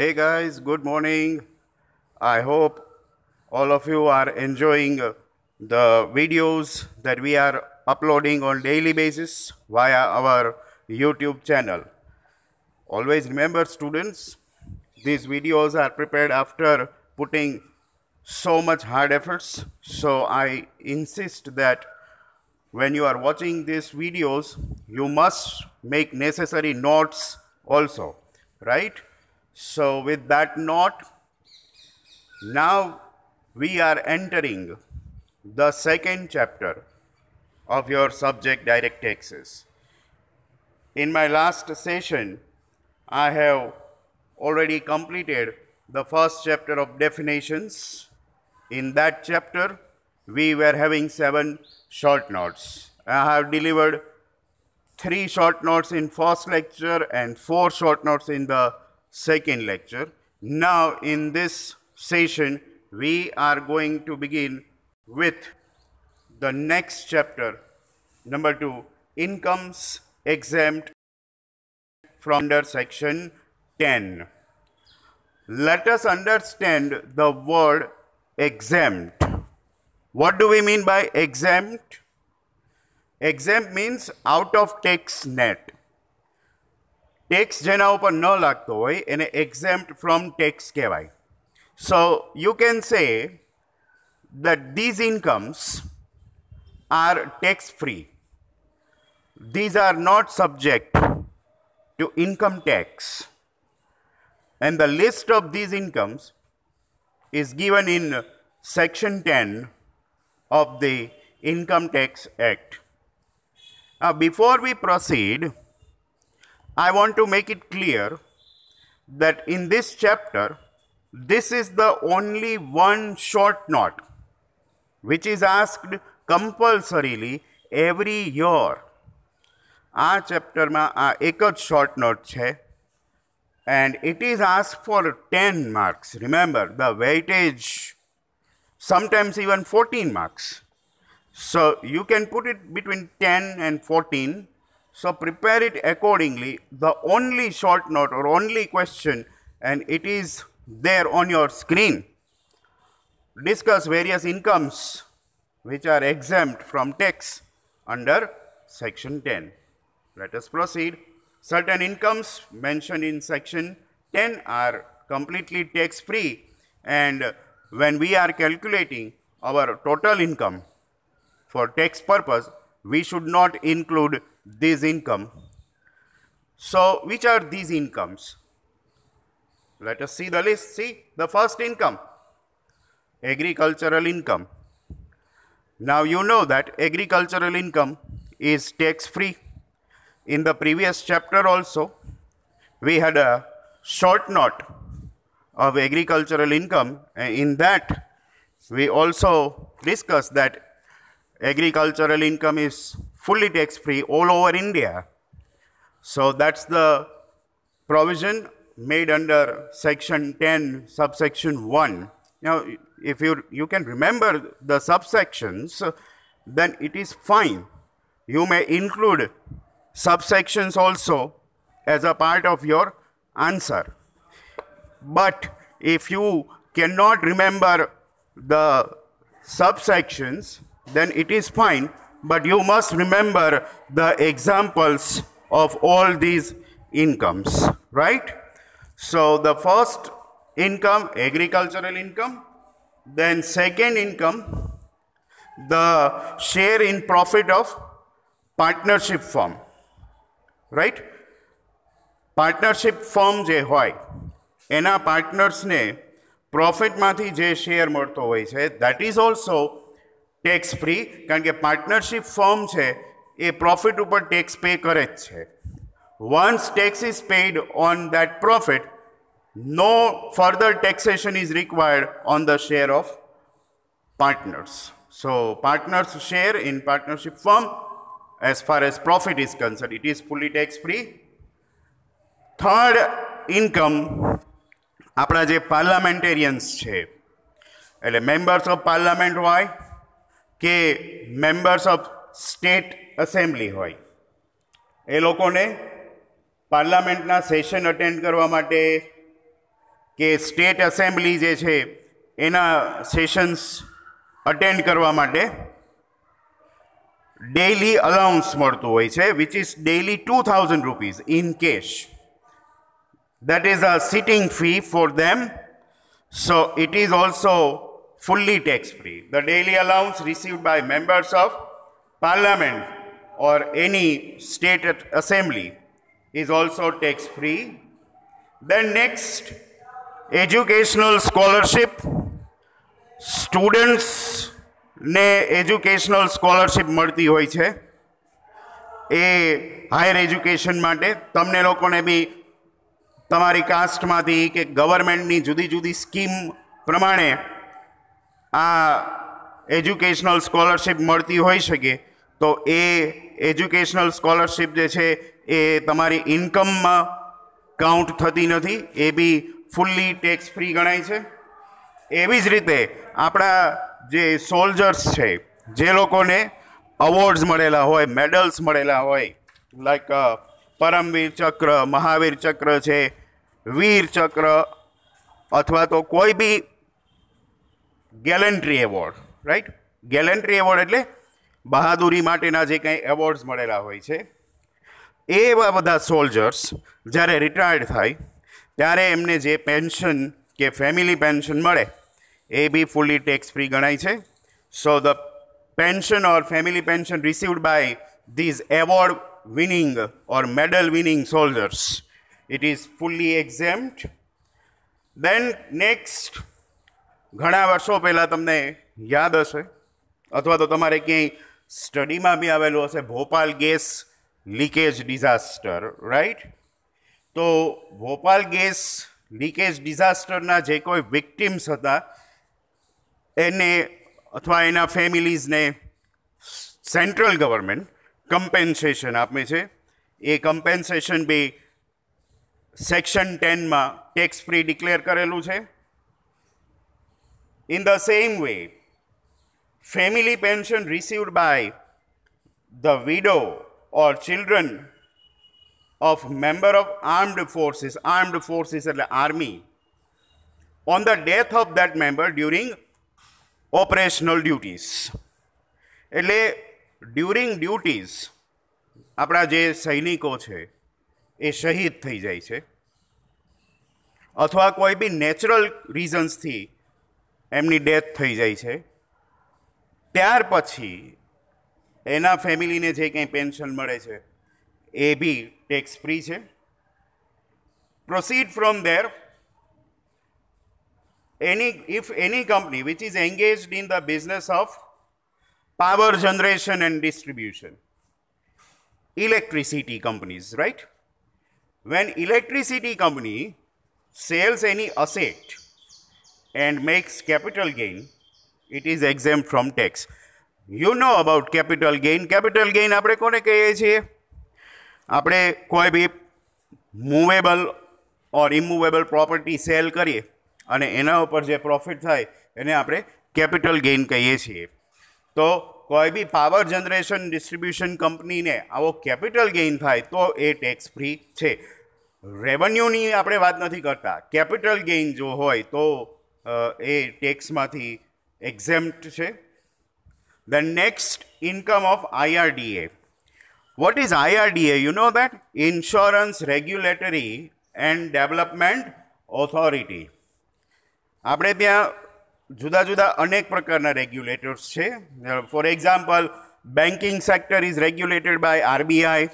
Hey guys, good morning. I hope all of you are enjoying the videos that we are uploading on daily basis via our YouTube channel. Always remember students, these videos are prepared after putting so much hard efforts. So I insist that when you are watching these videos, you must make necessary notes also, right? So with that note, now we are entering the second chapter of your subject direct taxes. In my last session, I have already completed the first chapter of definitions. In that chapter, we were having seven short notes. I have delivered three short notes in first lecture and four short notes in the second lecture. Now, in this session, we are going to begin with the next chapter, number two, incomes exempt from under section 10. Let us understand the word exempt. What do we mean by exempt? Exempt means out of tax net tax જેના ઉપર ન લાગતો હોય એને exempt from tax. કહેવાય so you can say that these incomes are tax free. These are not subject to income tax. And the list of these incomes is given in section 10 of the Income Tax Act. Now, before we proceed, I want to make it clear that in this chapter, this is the only one short note which is asked compulsorily every year. આ ચેપ્ટરમાં આ એક જ short note છે and it is ask for ten marks remember the weightage sometimes even fourteen marks so you can put it between ten and fourteen so prepare it accordingly. The only short note or only question and it is there on your screen. Discuss various incomes which are exempt from tax under section 10. Let us proceed. Certain incomes mentioned in section 10 are completely tax free and when we are calculating our total income for tax purpose, we should not include these income. So which are these incomes? Let us see the list. See the first income, agricultural income. Now you know that agricultural income is tax free. In the previous chapter also, we had a short note of agricultural income. In that, we also discussed that agricultural income is fully tax free all over India. So that's the provision made under section 10 subsection 1 now if you you can remember the subsections then it is fine you may include subsections also as a part of your answer but if you cannot remember the subsections then it is fine. But you must remember the examples of all these incomes, right? So the first income, agricultural income, then second income, the share in profit of partnership right? Partnership partnership form જે હોય એના partners ne profit share મળતો share છે that That is also. Tax free કારણ કે partnership form છે એ profit ઉપર ટેક્સ પે કરે જ છે once tax is paid on that profit no further taxation is required on the share of partners so partners share in partnership form as far as profit is concerned. It is fully tax free. Third income, આપણા જે પાર્લામેન્ટેરિયન્સ છે એટલે members of parliament હોય કે members of state assembly હોય એ લોકોને પાર્લામેન્ટના session attend કરવા માટે કે સ્ટેટ એસેમ્બલી જે છે એના સેશન્સ અટેન્ડ કરવા માટે ડેઇલી અલાઉન્સ મળતું હોય છે which is daily two thousand rupees in cash that is a sitting fee for them so it is also fully tax free. The daily allowance received by members of parliament or any state assembly is also tax free. Then, next, educational scholarship. Students ને educational scholarship મળતી હોય છે એ higher education માટે તમને લોકોને બી તમારી કાસ્ટમાંથી કે ગવર્મેન્ટની જુદી જુદી સ્કીમ પ્રમાણે આ એજ્યુકેશનલ સ્કોલરશીપ મળતી હોઈ શકે તો એ એજ્યુકેશનલ સ્કોલરશીપ જે છે એ તમારી ઇન્કમમાં કાઉન્ટ થતી નથી એ બી ફૂલ્લી ટેક્સ ફ્રી ગણાય છે એવી જ રીતે આપણા જે સોલ્જર્સ છે જે લોકોને અવોર્ડ્સ મળેલા હોય મેડલ્સ મળેલા હોય લાઈક પરમવીર ચક્ર મહાવીર ચક્ર છે વીર ચક્ર અથવા તો કોઈ બી gallantry award right gallantry award એટલે બહાદુરી માટેના જે કંઈ એવોર્ડ્સ મળેલા હોય છે એવા બધા સોલ્જર્સ જ્યારે રિટાયર્ડ થાય ત્યારે એમને જે પેન્શન કે ફેમિલી પેન્શન મળે એ બી ફૂલી ટેક્સ ફ્રી ગણાય છે so the pension or family pension received by these award winning or medal winning soldiers it is fully exempt then next ઘણા વર્ષો પહેલાં તમને યાદ હશે અથવા તો તમારે ક્યાંય સ્ટડીમાં બી આવેલું હશે Bhopal gas leakage disaster right તો ભોપાલ ગેસ લીકેજ ડિઝાસ્ટરના જે કોઈ વિક્ટિમ્સ હતા એને અથવા એના ફેમિલીઝને સેન્ટ્રલ ગવર્મેન્ટ કમ્પેન્સેશન આપે છે એ કમ્પેન્સેશન બી સેક્શન ટેનમાં ટેક્સ ફ્રી ડિક્લેર કરેલું છે In the same way, family pension received by the widow or children of member of armed forces, armed forces એટલે army, on the death of that member during operational duties. એટલે during duties આપણા જે સૈનિકો છે એ શહીદ થઈ જાય છે અથવા કોઈ બી નેચરલ રીઝન્સથી એમની ડેથ થઈ જાય છે ત્યાર પછી એના ફેમિલીને જે કંઈ પેન્શન મળે છે એ બી ટેક્સ ફ્રી છે proceed from there any if any company which is engaged in the business of power generation and distribution electricity companies right when electricity company sells any asset and makes capital gain, it is exempt from tax. You know about capital gain capital gain આપણે કોને કહીએ છીએ આપણે કોઈ બી movable or immovable property sell કરીએ અને એના ઉપર જે પ્રોફિટ થાય એને આપણે કેપિટલ ગેઇન કહીએ છીએ તો કોઈ બી પાવર જનરેશન ડિસ્ટ્રીબ્યુશન કંપનીને આવો કેપિટલ ગેઇન થાય તો એ ટેક્સ ફ્રી છે રેવન્યુની આપણે વાત નથી કરતા કેપિટલ ગેઇન જો હોય તો એ ટેક્સમાંથી એક્ઝેમ્પ્ટ છે the next income of IRDA what is IRDA you know that insurance regulatory and development authority આપણે ત્યાં જુદા જુદા અનેક પ્રકારના રેગ્યુલેટર્સ છે for example banking sector is regulated by RBI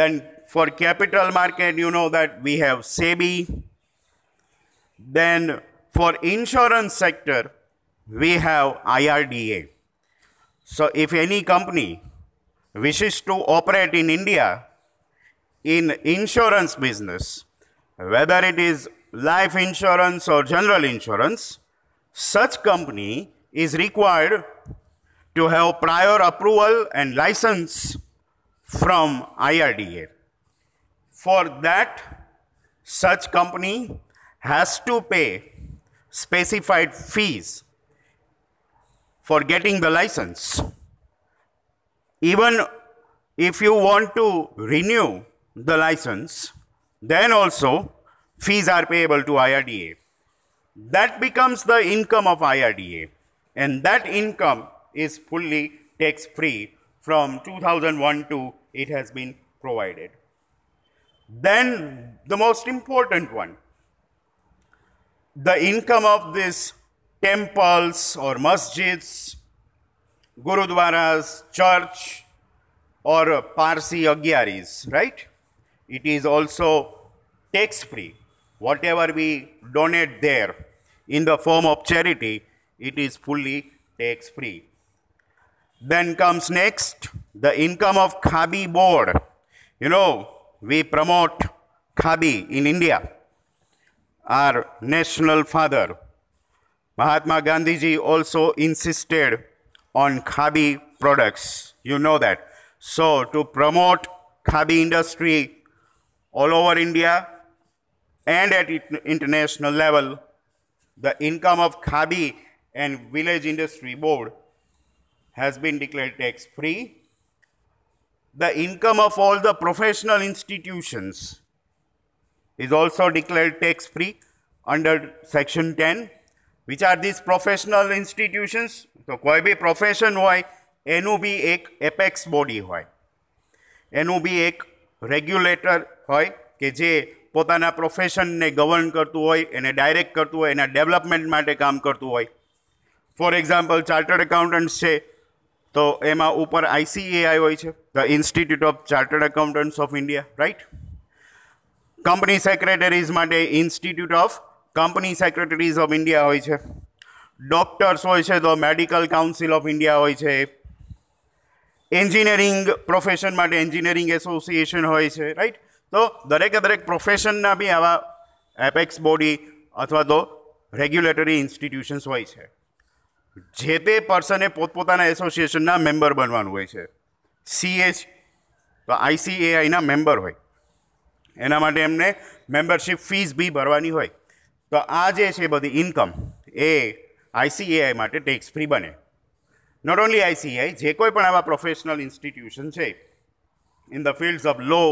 then for capital market you know that we have SEBI then for insurance sector, we have IRDA. So if any company wishes to operate in India in insurance business, whether it is life insurance or general insurance, such company is required to have prior approval and license from IRDA. For that, such company has to pay specified fees for getting the license. Even if you want to renew the license, then also fees are payable to IRDA. That becomes the income of IRDA and that income is fully tax free from 2001 to it has been provided. Then the most important one, the income of these temples or masjids, gurudwaras, church, or Parsi agyaris, right? It is also tax free. Whatever we donate there in the form of charity, it is fully tax free. Then comes next the income of Khabi board. You know, we promote Khabi in India our national father. Mahatma Gandhiji also insisted on khadi products. You know that. So to promote khadi industry all over India and at international level, the income of khadi and village industry board has been declared tax free. The income of all the professional institutions is also declared tax free under section 10 which are these professional institutions તો કોઈ બી profession હોય એનું બી એક apex body હોય એનું બી એક regulator હોય કે જે પોતાના પ્રોફેશનને ગવર્ન કરતું હોય એને ડાયરેક્ટ કરતું હોય એના ડેવલપમેન્ટ માટે કામ કરતું હોય ફોર એક્ઝામ્પલ ચાર્ટર્ડ એકાઉન્ટન્ટ્સ છે તો એમાં ઉપર આઈસીએઆઈ હોય છે the institute of chartered accountants of India right company secretaries માટે institute of company secretaries of India હોય છે ડોક્ટર્સ હોય છે તો મેડિકલ કાઉન્સિલ ઓફ ઇન્ડિયા હોય છે એન્જિનિયરિંગ પ્રોફેશન માટે એન્જિનિયરિંગ એસોસિએશન હોય છે રાઈટ તો દરેકે દરેક પ્રોફેશનના બી આવા એપેક્સ બોડી અથવા તો રેગ્યુલેટરી ઇન્સ્ટિટ્યુશન્સ હોય છે જે તે પર્સને પોતપોતાના એસોસિએશનના મેમ્બર બનવાનું હોય છે સીએચ તો આઈસીએઆઈના મેમ્બર હોય એના માટે એમને મેમ્બરશીપ ફીસ બી ભરવાની હોય તો આ જે છે બધી ઇન્કમ એ આઈસીએઆઈ માટે ટેક્સ ફ્રી બને નોટ ઓન્લી આઈસીએઆઈ જે કોઈ પણ આવા પ્રોફેશનલ ઇન્સ્ટિટ્યુશન છે in the fields of law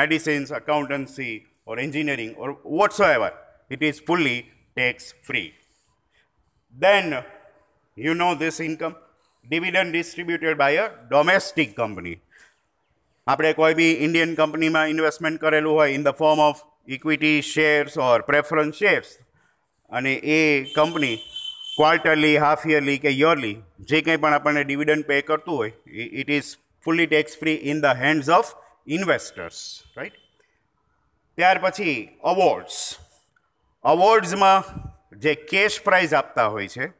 medicines accountancy or engineering or whatsoever it is fully tax free then you know this income dividend distributed by a domestic company આપણે કોઈ બી Indian કંપનીમાં investment કરેલું હોય in the form of equity shares or preference shares અને એ company quarterly half yearly કે yearly જે કંઈ પણ આપણને ડિવિડન્ડ પે કરતું હોય it is fully tax free in the hands of investors right ત્યાર પછી અવોર્ડ્સ અવોર્ડ્સમાં જે કેશ પ્રાઇઝ આપતા હોય છે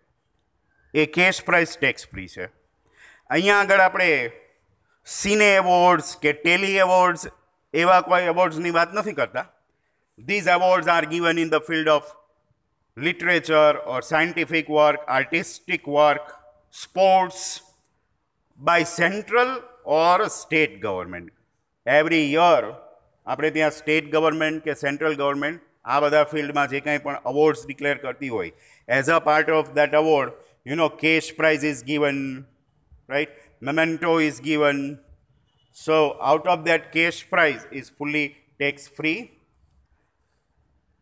એ કેશ પ્રાઇઝ ટેક્સ ફ્રી છે અહીંયા આગળ આપણે સિને એવોર્ડ્સ કે ટેલી એવોર્ડ્સ એવા કોઈ એવોર્ડ્સની વાત નથી કરતા these awards are given in the field of literature or scientific work artistic work sports by central or state government every year આપણે ત્યાં સ્ટેટ ગવર્મેન્ટ કે સેન્ટ્રલ ગવર્મેન્ટ આ બધા ફિલ્ડમાં જે કંઈ પણ અવોર્ડ્સ ડિક્લેર કરતી હોય as a part of that award you know cash prize is given right memento is given. So out of that cash price is fully tax free.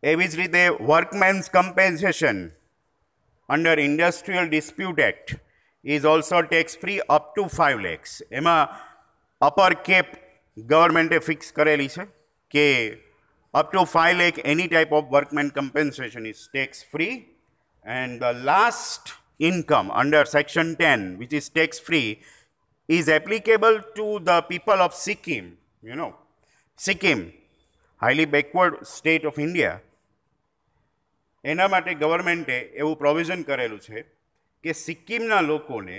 Obviously, the workman's compensation under Industrial Dispute Act is also tax free up to 5 lakhs. Emma upper cap government fixed fix ke up to 5 lakhs any type of workman compensation is tax free. And the last income under section 10, which is tax free, is applicable to the people of Sikkim you know Sikkim highly backward state of India એના માટે ગવર્મેન્ટે એવું provision કરેલું છે કે સિક્કિમના લોકોને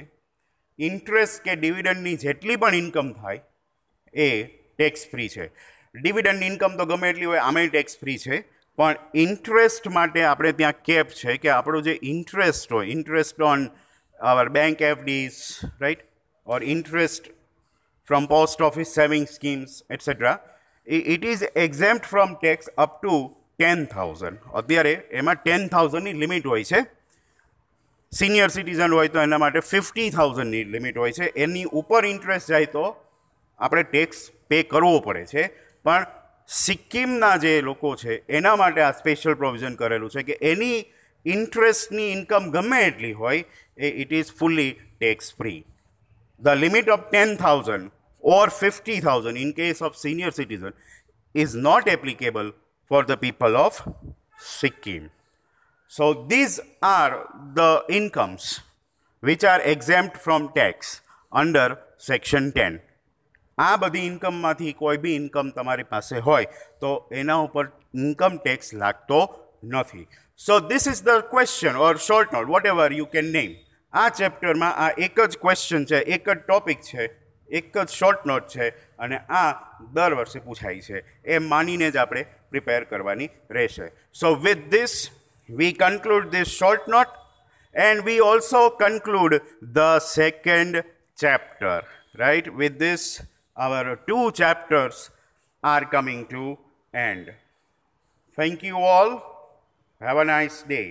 interest કે ડિવિડન્ડની જેટલી પણ ઇન્કમ થાય એ ટેક્સ ફ્રી છે ડિવિડન્ડ ઇન્કમ તો ગમે એટલી હોય આમેય ટેક્સ ફ્રી છે પણ ઇન્ટરેસ્ટ માટે આપણે ત્યાં કેપ છે કે આપણો જે ઇન્ટરેસ્ટ હોય interest on our bank FDs right or interest from post office saving schemes, etc. It is exempt from tax up to ten thousand અત્યારે એમાં ટેન થાઉઝન્ડની લિમિટ હોય છે સિનિયર સિટીઝન હોય તો એના માટે ફિફ્ટી થાઉઝન્ડની લિમિટ હોય છે એની ઉપર ઇન્ટરેસ્ટ જાય તો આપણે ટેક્સ પે કરવો પડે છે પણ સિક્કિમના જે લોકો છે એના માટે આ સ્પેશિયલ પ્રોવિઝન કરેલું છે કે એની ઇન્ટરેસ્ટની ઇન્કમ ગમે એટલી હોય એ it is fully tax free the limit of 10,000 or 50,000 in case of senior citizen is not applicable for the people of Sikkim. So these are the incomes which are exempt from tax under Section 10. આ બધી ઇન્કમમાંથી કોઈ બી income તમારી પાસે હોય તો એના ઉપર income tax લાગતો નથી so this is the question or short note whatever you can name આ ચેપ્ટરમાં આ એક જ ક્વેશ્ચન છે એક જ ટોપિક છે એક જ શોર્ટ નોટ છે અને આ દર વર્ષે પૂછાઈ છે એ માનીને જ આપણે પ્રિપેર કરવાની રહેશે so with this we conclude this short note and we also conclude the second chapter right with this our two chapters are coming to end thank you all have a nice day